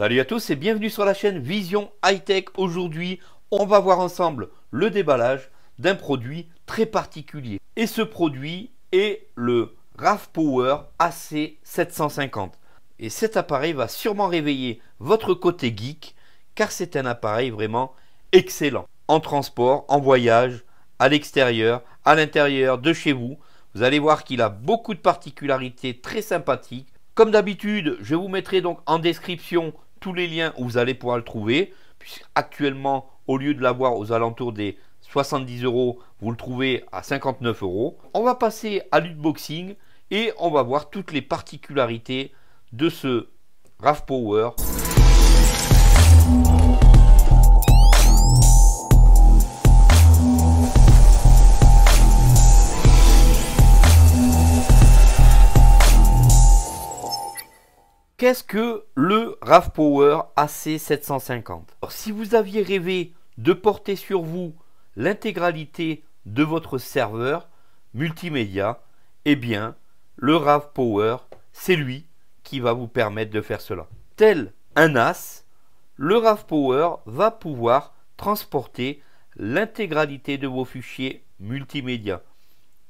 Salut à tous et bienvenue sur la chaîne Vision High Tech. Aujourd'hui, on va voir ensemble le déballage d'un produit très particulier. Et ce produit est le raf Power AC750. Et cet appareil va sûrement réveiller votre côté geek car c'est un appareil vraiment excellent. En transport, en voyage, à l'extérieur, à l'intérieur, de chez vous. Vous allez voir qu'il a beaucoup de particularités très sympathiques. Comme d'habitude, je vous mettrai donc en description tous les liens où vous allez pouvoir le trouver. puisqu'actuellement, actuellement, au lieu de l'avoir aux alentours des 70 euros, vous le trouvez à 59 euros. On va passer à l'unboxing et on va voir toutes les particularités de ce RAV Power. Qu'est-ce que le RAV Power AC750 Alors, Si vous aviez rêvé de porter sur vous l'intégralité de votre serveur multimédia, eh bien, le RAV Power, c'est lui qui va vous permettre de faire cela. Tel un as, le RAV Power va pouvoir transporter l'intégralité de vos fichiers multimédia.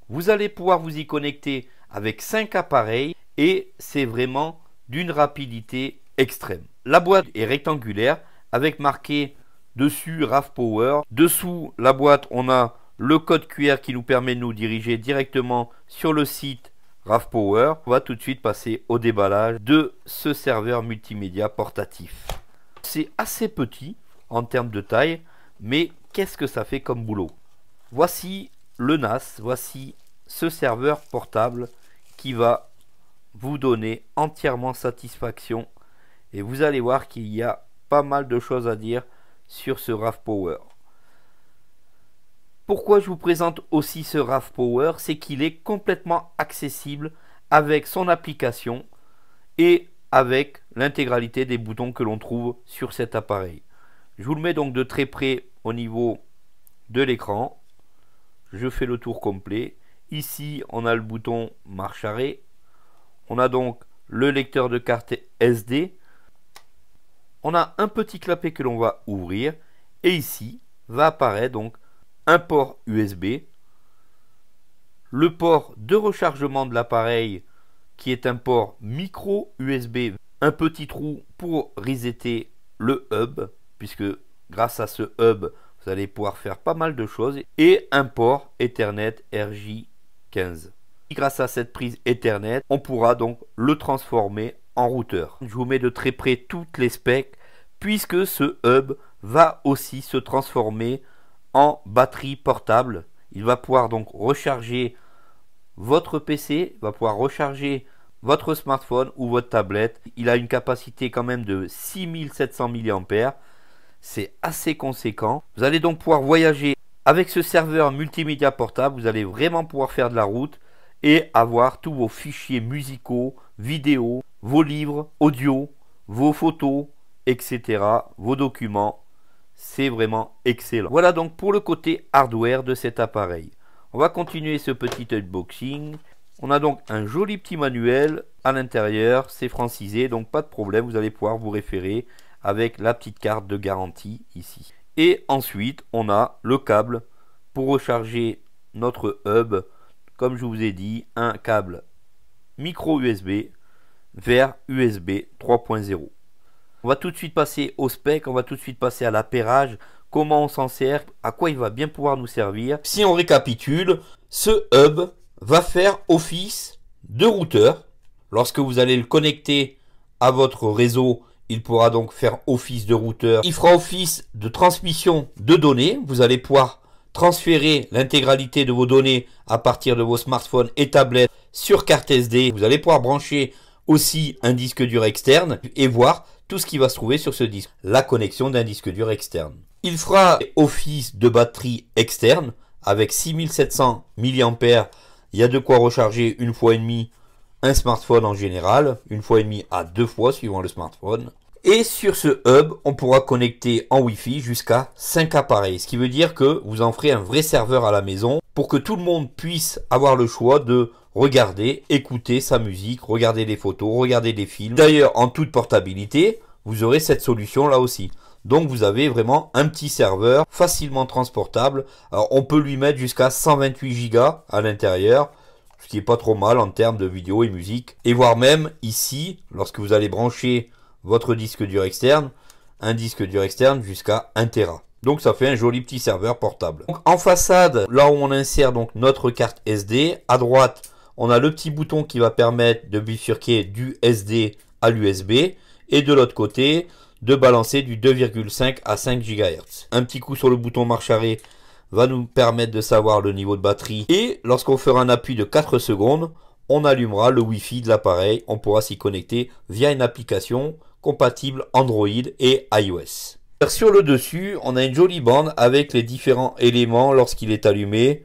Vous allez pouvoir vous y connecter avec 5 appareils et c'est vraiment d'une rapidité extrême. La boîte est rectangulaire avec marqué dessus RAF Power. Dessous la boîte, on a le code QR qui nous permet de nous diriger directement sur le site RAF Power. On va tout de suite passer au déballage de ce serveur multimédia portatif. C'est assez petit en termes de taille, mais qu'est-ce que ça fait comme boulot Voici le NAS, voici ce serveur portable qui va vous donner entièrement satisfaction et vous allez voir qu'il y a pas mal de choses à dire sur ce RAV Power. Pourquoi je vous présente aussi ce RAV Power C'est qu'il est complètement accessible avec son application et avec l'intégralité des boutons que l'on trouve sur cet appareil. Je vous le mets donc de très près au niveau de l'écran. Je fais le tour complet. Ici, on a le bouton marche arrêt. On a donc le lecteur de carte SD. On a un petit clapet que l'on va ouvrir. Et ici va apparaître donc un port USB, le port de rechargement de l'appareil qui est un port micro USB, un petit trou pour resetter le hub, puisque grâce à ce hub, vous allez pouvoir faire pas mal de choses, et un port Ethernet RJ15 grâce à cette prise Ethernet, on pourra donc le transformer en routeur. Je vous mets de très près toutes les specs puisque ce hub va aussi se transformer en batterie portable. Il va pouvoir donc recharger votre PC, va pouvoir recharger votre smartphone ou votre tablette. Il a une capacité quand même de 6700 mAh. C'est assez conséquent. Vous allez donc pouvoir voyager avec ce serveur multimédia portable. Vous allez vraiment pouvoir faire de la route et avoir tous vos fichiers musicaux, vidéos, vos livres, audio, vos photos, etc., vos documents. C'est vraiment excellent. Voilà donc pour le côté hardware de cet appareil. On va continuer ce petit unboxing. On a donc un joli petit manuel à l'intérieur, c'est francisé, donc pas de problème, vous allez pouvoir vous référer avec la petite carte de garantie ici. Et ensuite, on a le câble pour recharger notre hub comme je vous ai dit, un câble micro USB vers USB 3.0. On va tout de suite passer au spec, on va tout de suite passer à l'appairage, comment on s'en sert, à quoi il va bien pouvoir nous servir. Si on récapitule, ce hub va faire office de routeur. Lorsque vous allez le connecter à votre réseau, il pourra donc faire office de routeur. Il fera office de transmission de données. Vous allez pouvoir transférer l'intégralité de vos données à partir de vos smartphones et tablettes sur carte SD. Vous allez pouvoir brancher aussi un disque dur externe et voir tout ce qui va se trouver sur ce disque. La connexion d'un disque dur externe. Il fera office de batterie externe avec 6700 mAh. Il y a de quoi recharger une fois et demie un smartphone en général, une fois et demie à deux fois suivant le smartphone. Et sur ce hub, on pourra connecter en Wi-Fi jusqu'à 5 appareils, ce qui veut dire que vous en ferez un vrai serveur à la maison pour que tout le monde puisse avoir le choix de regarder, écouter sa musique, regarder des photos, regarder des films. D'ailleurs, en toute portabilité, vous aurez cette solution là aussi. Donc vous avez vraiment un petit serveur facilement transportable. Alors on peut lui mettre jusqu'à 128 Go à l'intérieur, ce qui est pas trop mal en termes de vidéos et musique. Et voire même ici, lorsque vous allez brancher votre disque dur externe, un disque dur externe jusqu'à 1 Tera. Donc ça fait un joli petit serveur portable. en façade, là où on insère donc notre carte SD, à droite, on a le petit bouton qui va permettre de bifurquer du SD à l'USB et de l'autre côté de balancer du 2,5 à 5 GHz. Un petit coup sur le bouton marche arrêt va nous permettre de savoir le niveau de batterie et lorsqu'on fera un appui de 4 secondes, on allumera le Wi-Fi de l'appareil, on pourra s'y connecter via une application compatible Android et iOS. Sur le dessus, on a une jolie bande avec les différents éléments lorsqu'il est allumé.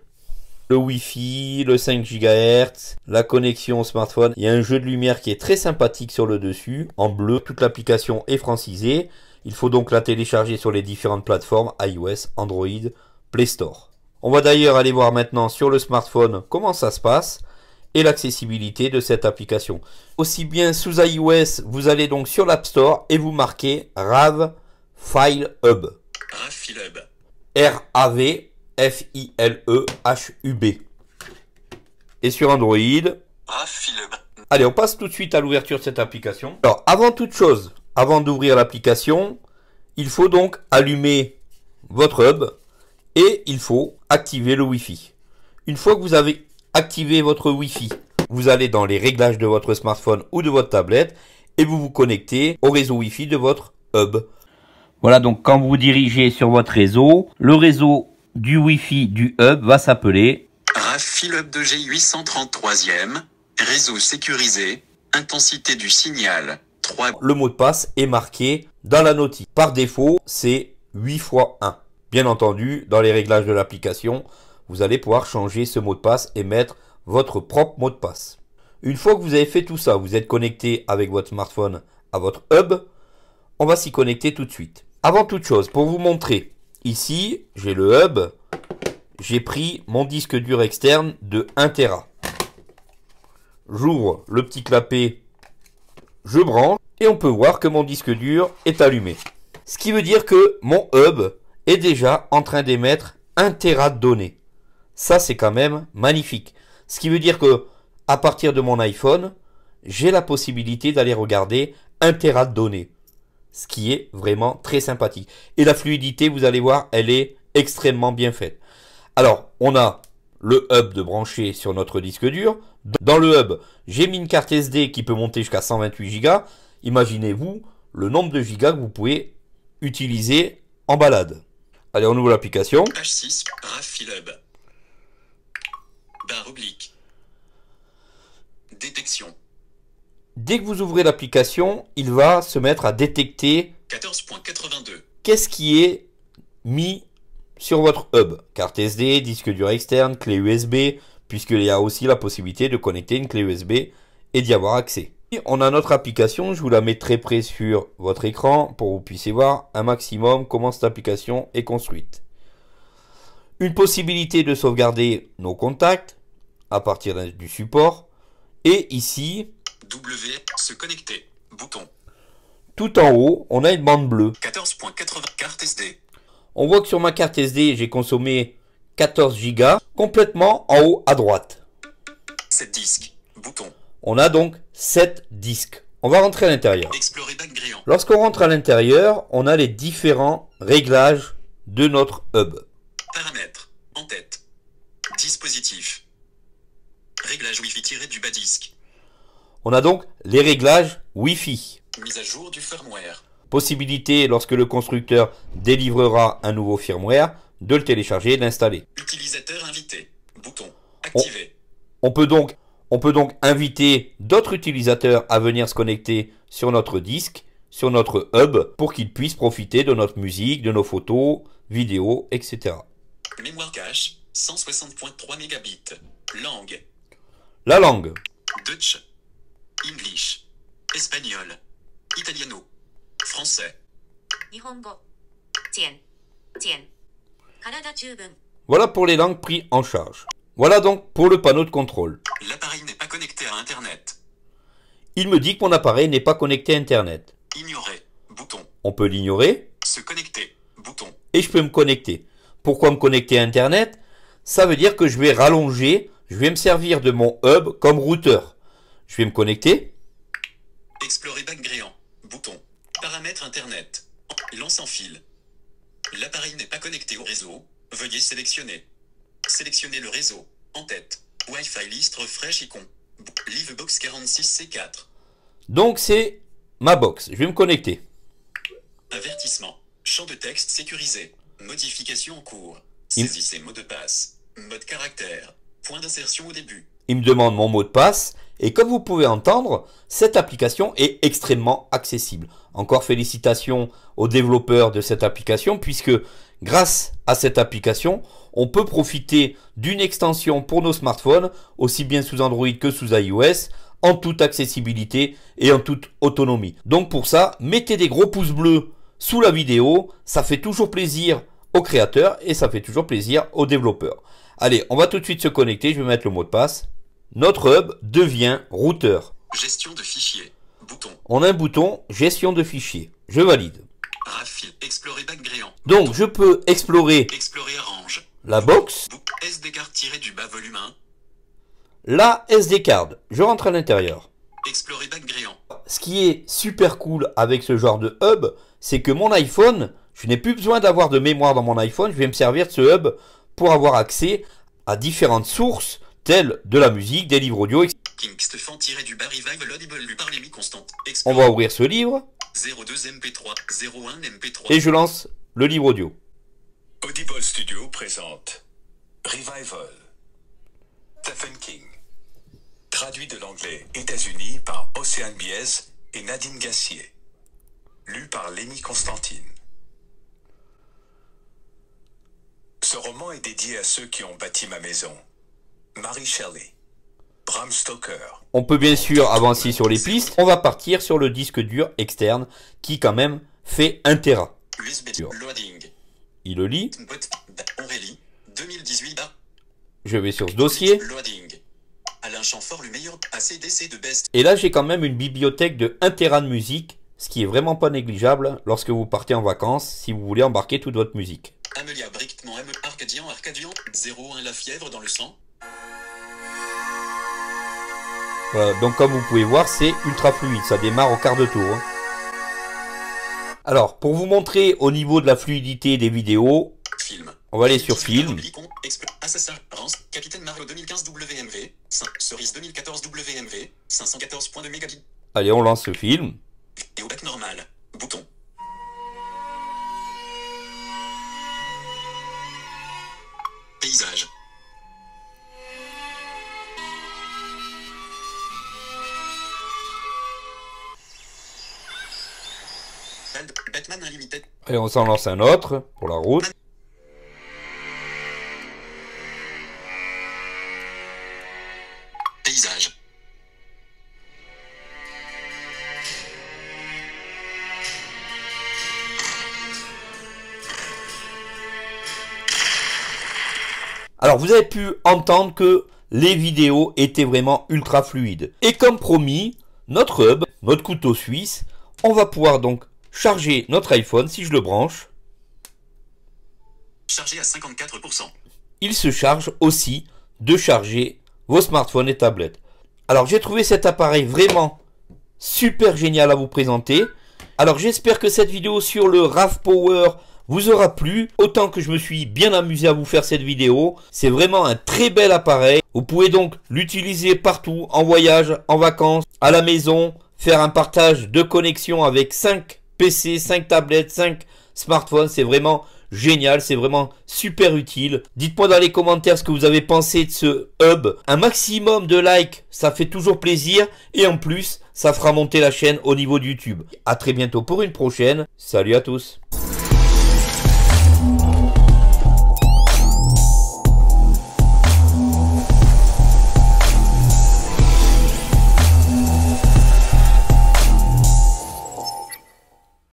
Le Wi-Fi, le 5 GHz, la connexion au smartphone. Il y a un jeu de lumière qui est très sympathique sur le dessus, en bleu. Toute l'application est francisée. Il faut donc la télécharger sur les différentes plateformes iOS, Android, Play Store. On va d'ailleurs aller voir maintenant sur le smartphone comment ça se passe l'accessibilité de cette application. Aussi bien sous iOS, vous allez donc sur l'App Store et vous marquez RAV File Hub. R-A-V F-I-L-E-H-U-B. E et sur Android. Allez, on passe tout de suite à l'ouverture de cette application. Alors, avant toute chose, avant d'ouvrir l'application, il faut donc allumer votre hub et il faut activer le Wi-Fi. Une fois que vous avez activez votre Wi-Fi. Vous allez dans les réglages de votre smartphone ou de votre tablette et vous vous connectez au réseau Wi-Fi de votre hub. Voilà donc quand vous, vous dirigez sur votre réseau, le réseau du Wi-Fi du hub va s'appeler RAFI 2G 833e, réseau sécurisé, intensité du signal 3. Le mot de passe est marqué dans la notice. Par défaut, c'est 8 x 1. Bien entendu, dans les réglages de l'application, vous allez pouvoir changer ce mot de passe et mettre votre propre mot de passe. Une fois que vous avez fait tout ça, vous êtes connecté avec votre smartphone à votre hub, on va s'y connecter tout de suite. Avant toute chose, pour vous montrer, ici, j'ai le hub, j'ai pris mon disque dur externe de 1 Tera. J'ouvre le petit clapet, je branche et on peut voir que mon disque dur est allumé. Ce qui veut dire que mon hub est déjà en train d'émettre 1 Tera de données. Ça, c'est quand même magnifique. Ce qui veut dire que, à partir de mon iPhone, j'ai la possibilité d'aller regarder un téra de données. Ce qui est vraiment très sympathique. Et la fluidité, vous allez voir, elle est extrêmement bien faite. Alors, on a le hub de brancher sur notre disque dur. Dans le hub, j'ai mis une carte SD qui peut monter jusqu'à 128 Go. Imaginez-vous le nombre de gigas que vous pouvez utiliser en balade. Allez, on ouvre l'application. H6, Détection. Dès que vous ouvrez l'application, il va se mettre à détecter 14.82. Qu'est-ce qui est mis sur votre hub Carte SD, disque dur externe, clé USB, puisqu'il y a aussi la possibilité de connecter une clé USB et d'y avoir accès. on a notre application, je vous la mets très près sur votre écran pour que vous puissiez voir un maximum comment cette application est construite. Une possibilité de sauvegarder nos contacts, à partir du support. Et ici, W, se connecter, bouton. Tout en haut, on a une bande bleue. On voit que sur ma carte SD, j'ai consommé 14 Go, complètement en haut à droite. 7 disques, bouton. On a donc 7 disques. On va rentrer à l'intérieur. Lorsqu'on rentre à l'intérieur, on a les différents réglages de notre hub. Paramètres, en tête, dispositif, Réglage Wi-Fi-du-bas disque. On a donc les réglages Wi-Fi. Mise à jour du firmware. Possibilité, lorsque le constructeur délivrera un nouveau firmware, de le télécharger et d'installer. Utilisateur invité. Bouton. activer. On, peut donc, on peut donc inviter d'autres utilisateurs à venir se connecter sur notre disque, sur notre hub, pour qu'ils puissent profiter de notre musique, de nos photos, vidéos, etc. Mémoire cache, 160.3 mégabits. Langue, la langue. Deutsch. English. Espagnol. Italiano. Français. Tien. Tien. Canada Voilà pour les langues prises en charge. Voilà donc pour le panneau de contrôle. L'appareil n'est pas connecté à Internet. Il me dit que mon appareil n'est pas connecté à Internet. Ignorer. Bouton. On peut l'ignorer. Se connecter. Bouton. Et je peux me connecter. Pourquoi me connecter à Internet Ça veut dire que je vais rallonger je vais me servir de mon hub comme routeur. Je vais me connecter. Explorer Backgréant. Bouton. Paramètres Internet. Lance en fil. L'appareil n'est pas connecté au réseau. Veuillez sélectionner. Sélectionnez le réseau. En tête. Wi-Fi list refresh icon. Livebox 46C4. Donc c'est ma box. Je vais me connecter. Avertissement. Champ de texte sécurisé. Modification en cours. Saisissez mot de passe. Mode caractère. Point d'insertion au début. Il me demande mon mot de passe et comme vous pouvez entendre, cette application est extrêmement accessible. Encore félicitations aux développeurs de cette application puisque grâce à cette application, on peut profiter d'une extension pour nos smartphones, aussi bien sous Android que sous iOS, en toute accessibilité et en toute autonomie. Donc pour ça, mettez des gros pouces bleus sous la vidéo, ça fait toujours plaisir aux créateurs et ça fait toujours plaisir aux développeurs. Allez, on va tout de suite se connecter, je vais mettre le mot de passe. Notre hub devient routeur. Gestion de fichiers. Bouton. On a un bouton gestion de fichiers. Je valide. Donc je peux explorer, explorer la box. SD card tiré du bas La SD card. Je rentre à l'intérieur. Explorer Ce qui est super cool avec ce genre de hub, c'est que mon iPhone, je n'ai plus besoin d'avoir de mémoire dans mon iPhone, je vais me servir de ce hub pour avoir accès à différentes sources telles de la musique, des livres audio, etc. On va ouvrir ce livre. Et je lance le livre audio. Audible Studio présente Revival. Stephen King. Traduit de l'anglais États-Unis par Océane Biez et Nadine Gassier. Lu par Lémi Constantine. est dédié à ceux qui ont bâti ma maison. Marie Shelley. Bram Stoker. On peut bien sûr avancer sur les pistes. On va partir sur le disque dur externe qui quand même fait 1 Tera. Loading. Il le lit. Je vais sur ce dossier. Et là, j'ai quand même une bibliothèque de 1 Tera de musique, ce qui est vraiment pas négligeable lorsque vous partez en vacances si vous voulez embarquer toute votre musique. Amelia déplacement M. Arcadian Arcadian 01 La fièvre dans le sang. Voilà, donc comme vous pouvez voir, c'est ultra fluide, ça démarre au quart de tour. Hein. Alors, pour vous montrer au niveau de la fluidité des vidéos, film. on va aller sur film. Capitaine Mario 2015 WMV, Cerise 2014 WMV, 514 points de Allez, on lance le film. on s'en lance un autre pour la route. Paysage. Alors vous avez pu entendre que les vidéos étaient vraiment ultra fluides. Et comme promis, notre hub, notre couteau suisse, on va pouvoir donc charger notre iPhone si je le branche. Chargé à 54%. Il se charge aussi de charger vos smartphones et tablettes. Alors j'ai trouvé cet appareil vraiment super génial à vous présenter. Alors j'espère que cette vidéo sur le RAV Power vous aura plu. Autant que je me suis bien amusé à vous faire cette vidéo. C'est vraiment un très bel appareil. Vous pouvez donc l'utiliser partout, en voyage, en vacances, à la maison, faire un partage de connexion avec 5 PC, 5 tablettes, 5 smartphones. C'est vraiment génial, c'est vraiment super utile. Dites-moi dans les commentaires ce que vous avez pensé de ce hub. Un maximum de likes, ça fait toujours plaisir et en plus, ça fera monter la chaîne au niveau de YouTube. À très bientôt pour une prochaine. Salut à tous.